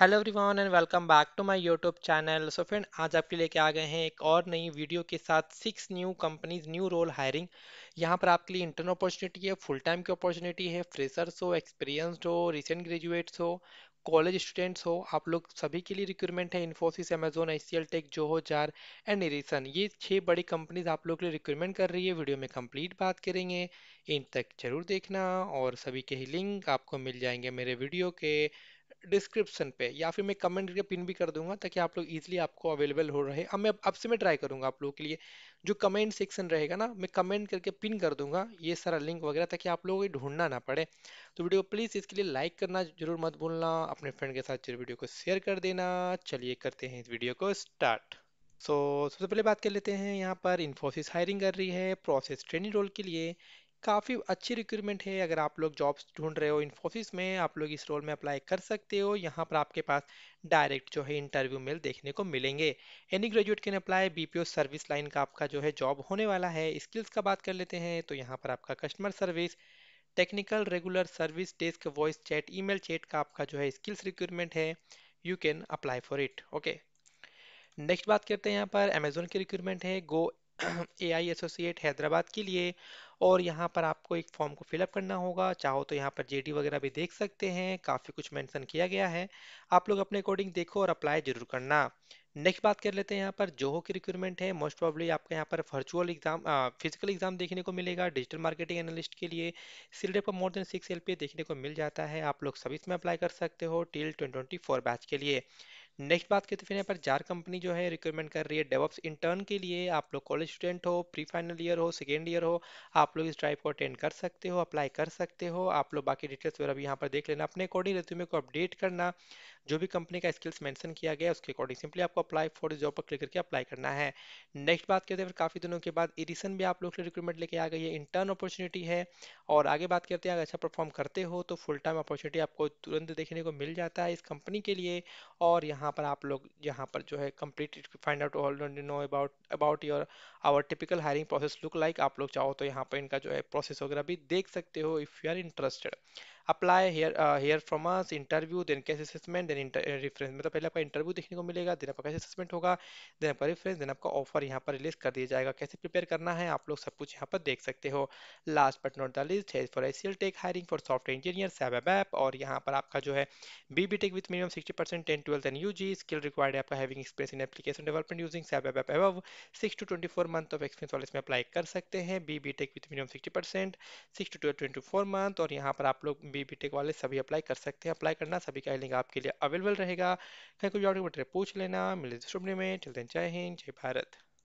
hello everyone and welcome back to my YouTube channel so friend आज आपके लेके आ गए हैं एक और नई वीडियो के साथ six new companies new role hiring यहाँ पर आपके लिए इंटर्न अपॉर्चुनिटी है फुल टाइम की अपॉर्चुनिटी है फ्रेशर्स हो एक्सपीरियंसड हो रिसेंट ग्रेजुएट्स हो कॉलेज स्टूडेंट्स हो आप लोग सभी के लिए रिक्रूटमेंट है इन्फोसिस अमेजोन आई टेक जो हो जार एंड एरिसन ये छः बड़ी कंपनीज आप लोग के लिए रिक्रूटमेंट कर रही है वीडियो में कंप्लीट बात करेंगे इन तक जरूर देखना और सभी के ही लिंक आपको मिल जाएंगे मेरे वीडियो के डिस्क्रिप्शन पे या फिर मैं कमेंट करके पिन भी कर दूंगा ताकि आप लोग इजीली आपको अवेलेबल हो रहे अब मैं अब से मैं ट्राई करूंगा आप लोगों के लिए जो कमेंट सेक्शन रहेगा ना मैं कमेंट करके पिन कर दूंगा ये सारा लिंक वगैरह ताकि आप लोगों को ढूंढना ना पड़े तो वीडियो प्लीज़ इसके लिए लाइक करना जरूर मत भूलना अपने फ्रेंड के साथ वीडियो को शेयर कर देना चलिए करते हैं इस वीडियो को स्टार्ट सो so, सबसे पहले बात कर लेते हैं यहाँ पर इन्फोसिस हायरिंग कर रही है प्रोसेस ट्रेनिंग रोल के लिए काफ़ी अच्छी रिक्रूटमेंट है अगर आप लोग जॉब्स ढूंढ रहे हो इन्फोसिस में आप लोग इस रोल में अप्लाई कर सकते हो यहाँ पर आपके पास डायरेक्ट जो है इंटरव्यू मेल देखने को मिलेंगे any graduate can apply BPO service line का आपका जो है जॉब होने वाला है स्किल्स का बात कर लेते हैं तो यहाँ पर आपका customer service technical regular service desk voice chat e chat का आपका जो है स्किल्स रिक्रूटमेंट है you can apply for it okay next बात करते हैं यहाँ पर अमेजोन की रिक्रूटमेंट है गो ए आई एसोसिएट हैदराबाद के लिए और यहाँ पर आपको एक फॉर्म को फिलअप करना होगा चाहो तो यहाँ पर जेडी वगैरह भी देख सकते हैं काफ़ी कुछ मेंशन किया गया है आप लोग अपने अकॉर्डिंग देखो और अप्लाई जरूर करना नेक्स्ट बात कर लेते हैं यहाँ पर जोहो की रिक्वायरमेंट है मोस्ट प्रॉब्ली आपको यहाँ पर वर्चुअल एग्जाम फिजिकल एग्जाम देखने को मिलेगा डिजिटल मार्केटिंग एनालिस्ट के लिए सिलेट पर मोर देन सिक्स एल देखने को मिल जाता है आप लोग सभी इसमें अप्लाई कर सकते हो टिल ट्वेंटी बैच के लिए नेक्स्ट बात करते फिर यहाँ पर जार कंपनी जो है रिक्वायरमेंट कर रही है डेवलप्स इंटर्न के लिए आप लोग कॉलेज स्टूडेंट हो प्री फाइनल ईयर हो सेकेंड ईयर हो आप लोग इस ड्राइव को अटेंड कर सकते हो अप्लाई कर सकते हो आप लोग बाकी डिटेल्स वगैरह भी यहाँ पर देख लेना अपने अकॉर्डिंग रेज्यूमे को अपडेट करना जो भी कंपनी का स्किल्स मेंशन किया गया उसके अकॉर्डिंग सिंपली आपको अप्लाई फॉर जॉब पर क्लिक करके अप्लाई करना है नेक्स्ट बात करते हैं फिर काफ़ी दिनों के बाद इरिसन भी आप लोग के रिक्रूटमेंट लेके आ गई है इंटर्न अपॉर्चुनिटी है और आगे बात करते हैं अगर अच्छा परफॉर्म करते हो तो फुल टाइम अपॉर्चुनिटी आपको तुरंत देखने को मिल जाता है इस कंपनी के लिए और यहाँ यहाँ पर आप लोग यहाँ पर जो है complete find out all know about about your our typical hiring process look like आप लोग चाहो तो यहाँ पर इनका जो है प्रोसेस वगैरह भी देख सकते हो if you are interested apply here here from us interview then कैसे असेसमेंट देन रेफरेंस मतलब पहले आपका इंटरव्यू देखने को मिलेगा देन आपका कैसे असेसमेंट होगा देन आपका रेफरेंस देन आपका ऑफर यहाँ पर रिलीज कर दिया जाएगा कैसे प्रिपेयर करना है आप लोग सब कुछ यहाँ पर देख सकते हो last but not the list है for HCL tech hiring for software engineer SAP app और यहाँ पर आपका जो है B B tech with minimum sixty percent ten twelfth and U G skill required है आपका having experience in application development using SAP app एव six to twenty four month of experience वाले इसमें अप्लाई कर सकते हैं B B tech with minimum sixty percent six to twenty four month और यहाँ पर आप लोग बीबीटेक e वाले सभी अप्लाई कर सकते हैं अप्लाई करना सभी का लिंक आपके लिए अवेलेबल रहेगा कहीं कोई पूछ लेना मिले दूसरे तो में चलते जय हिंद जय भारत